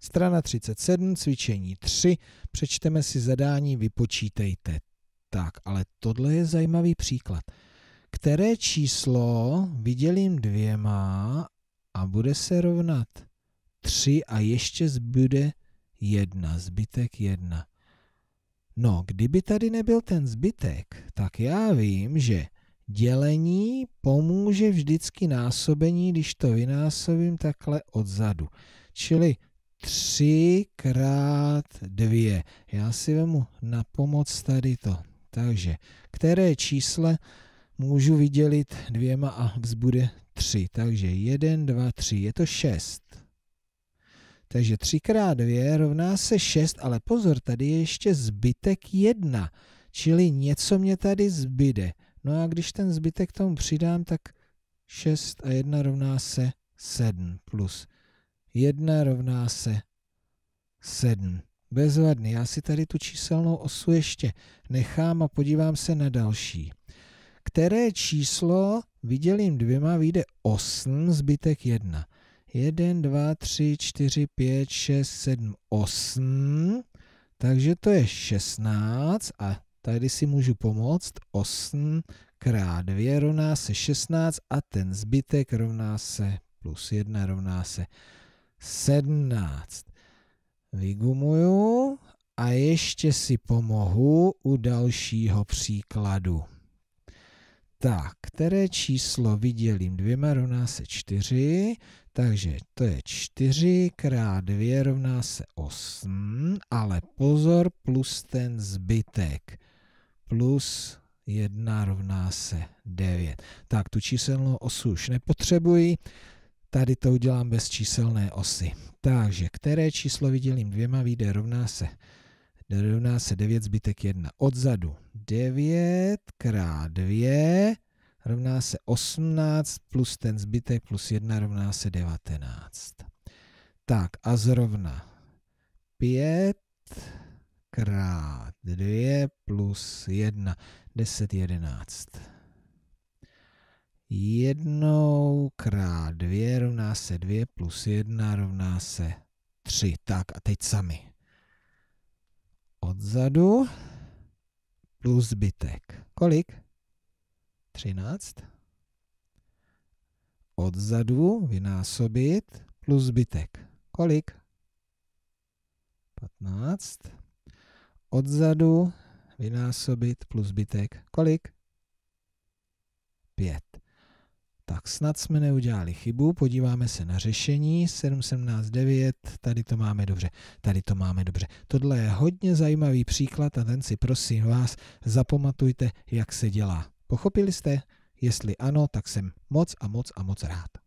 Strana 37, cvičení 3, přečteme si zadání, vypočítejte. Tak, ale tohle je zajímavý příklad. Které číslo vydělím dvěma a bude se rovnat 3 a ještě zbude 1, zbytek 1. No, kdyby tady nebyl ten zbytek, tak já vím, že dělení pomůže vždycky násobení, když to vynásobím takhle odzadu. Čili 3 krát 2. Já si vemu na pomoc tady to. Takže které čísle můžu vydělit dvěma a vzbude 3. Takže 1, 2, 3, je to 6. Takže 3 krát 2 rovná se 6, ale pozor, tady je ještě zbytek 1, čili něco mě tady zbyde. No a když ten zbytek tomu přidám, tak 6 a 1 rovná se 7 plus 1 rovná se 7. Bezvadný, já si tady tu číselnou osu ještě nechám a podívám se na další. Které číslo vydělím dvěma, vyjde 8, zbytek 1. 1, 2, 3, 4, 5, 6, 7, 8. Takže to je 16 a tady si můžu pomoct. 8 krát 2 rovná se 16 a ten zbytek rovná se plus 1 rovná se 17. Vygumuju a ještě si pomohu u dalšího příkladu. Tak, které číslo vydělím dvěma rovná se 4, takže to je 4 krát 2 rovná se 8, ale pozor plus ten zbytek. Plus 1 rovná se 9. Tak, tu číselnou osu už nepotřebuji, Tady to udělám bez číselné osy. Takže které číslo vydělím dvěma vyjde rovná se rovná se 9 zbytek 1. Odzadu 9 krát 2 rovná se 18 plus ten zbytek plus 1 rovná se 19. Tak a zrovna 5 krát 2 plus 1, 10, 11 jednou krát dvě rovná se dvě plus jedna rovná se tři. Tak a teď sami. Odzadu plus zbytek. Kolik? 13. Odzadu vynásobit plus zbytek. Kolik? 15. Odzadu vynásobit plus zbytek. Kolik? 5. Tak snad jsme neudělali chybu, podíváme se na řešení, 779, tady to máme dobře, tady to máme dobře. Tohle je hodně zajímavý příklad a ten si prosím vás zapamatujte, jak se dělá. Pochopili jste? Jestli ano, tak jsem moc a moc a moc rád.